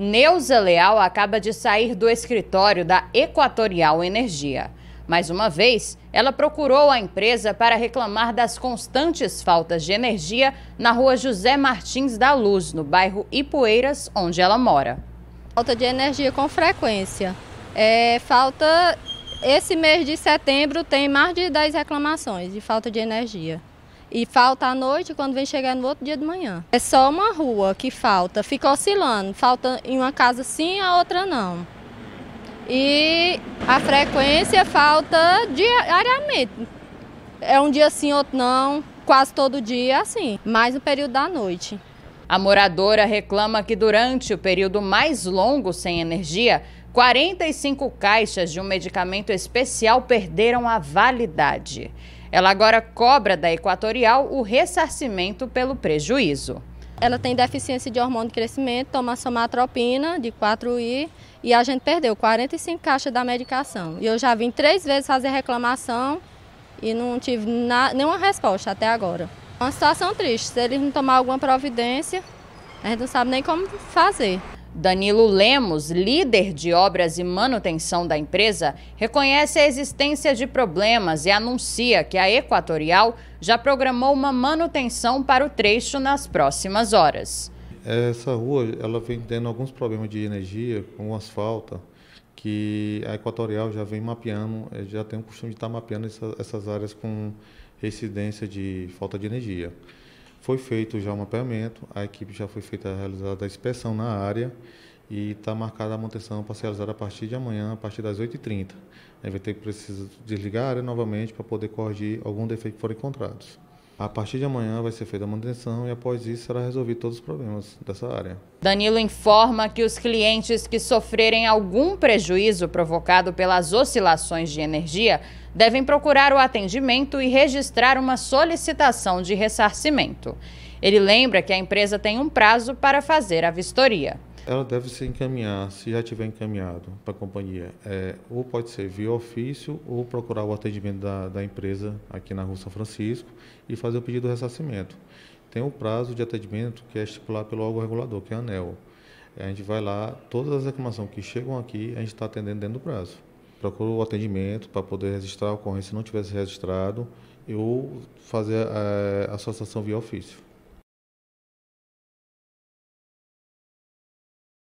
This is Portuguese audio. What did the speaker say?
Neuza Leal acaba de sair do escritório da Equatorial Energia. Mais uma vez, ela procurou a empresa para reclamar das constantes faltas de energia na rua José Martins da Luz, no bairro Ipueiras, onde ela mora. Falta de energia com frequência. É, falta. Esse mês de setembro tem mais de 10 reclamações de falta de energia e falta à noite, quando vem chegar no outro dia de manhã. É só uma rua que falta, fica oscilando, falta em uma casa sim, a outra não. E a frequência falta diariamente. É um dia sim, outro não, quase todo dia assim, mais no período da noite. A moradora reclama que durante o período mais longo sem energia, 45 caixas de um medicamento especial perderam a validade. Ela agora cobra da Equatorial o ressarcimento pelo prejuízo. Ela tem deficiência de hormônio de crescimento, toma somatropina de 4I e a gente perdeu 45 caixas da medicação. E eu já vim três vezes fazer reclamação e não tive nenhuma resposta até agora. É uma situação triste. Se eles não tomar alguma providência, a gente não sabe nem como fazer. Danilo Lemos, líder de obras e manutenção da empresa, reconhece a existência de problemas e anuncia que a Equatorial já programou uma manutenção para o trecho nas próximas horas. Essa rua ela vem tendo alguns problemas de energia, com asfalto, que a Equatorial já vem mapeando, eh, já tem o costume de estar tá mapeando essas áreas com residência de falta de energia. Foi feito já um mapeamento, a equipe já foi feita realizada a inspeção na área e está marcada a manutenção para ser realizada a partir de amanhã, a partir das 8h30. Vai ter que precisar desligar a área novamente para poder corrigir algum defeito que for encontrados. A partir de amanhã vai ser feita a manutenção e após isso será resolvido todos os problemas dessa área. Danilo informa que os clientes que sofrerem algum prejuízo provocado pelas oscilações de energia devem procurar o atendimento e registrar uma solicitação de ressarcimento. Ele lembra que a empresa tem um prazo para fazer a vistoria. Ela deve se encaminhar, se já tiver encaminhado para a companhia, é, ou pode ser via ofício ou procurar o atendimento da, da empresa aqui na Rua São Francisco e fazer o pedido de ressarcimento. Tem um prazo de atendimento que é estipulado pelo órgão regulador, que é a ANEL. A gente vai lá, todas as reclamações que chegam aqui, a gente está atendendo dentro do prazo. Procura o atendimento para poder registrar a ocorrência se não tivesse registrado, ou fazer é, a associação via ofício.